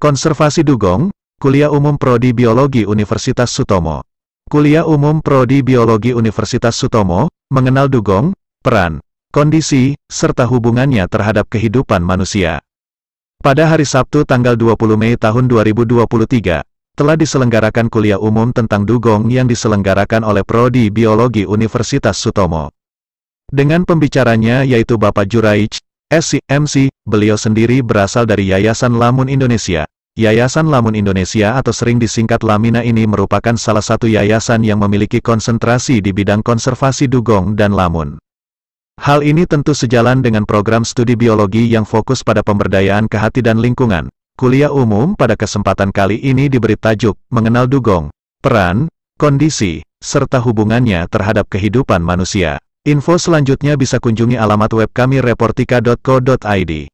Konservasi Dugong, Kuliah Umum Prodi Biologi Universitas Sutomo. Kuliah Umum Prodi Biologi Universitas Sutomo, mengenal dugong, peran, kondisi, serta hubungannya terhadap kehidupan manusia. Pada hari Sabtu tanggal 20 Mei tahun 2023, telah diselenggarakan kuliah umum tentang dugong yang diselenggarakan oleh Prodi Biologi Universitas Sutomo. Dengan pembicaranya yaitu Bapak Juraij, SCMC, beliau sendiri berasal dari Yayasan Lamun Indonesia. Yayasan Lamun Indonesia atau sering disingkat Lamina ini merupakan salah satu yayasan yang memiliki konsentrasi di bidang konservasi dugong dan lamun. Hal ini tentu sejalan dengan program studi biologi yang fokus pada pemberdayaan kehati dan lingkungan. Kuliah umum pada kesempatan kali ini diberi tajuk, Mengenal Dugong, Peran, Kondisi, serta hubungannya terhadap kehidupan manusia. Info selanjutnya bisa kunjungi alamat web kami reportika.co.id.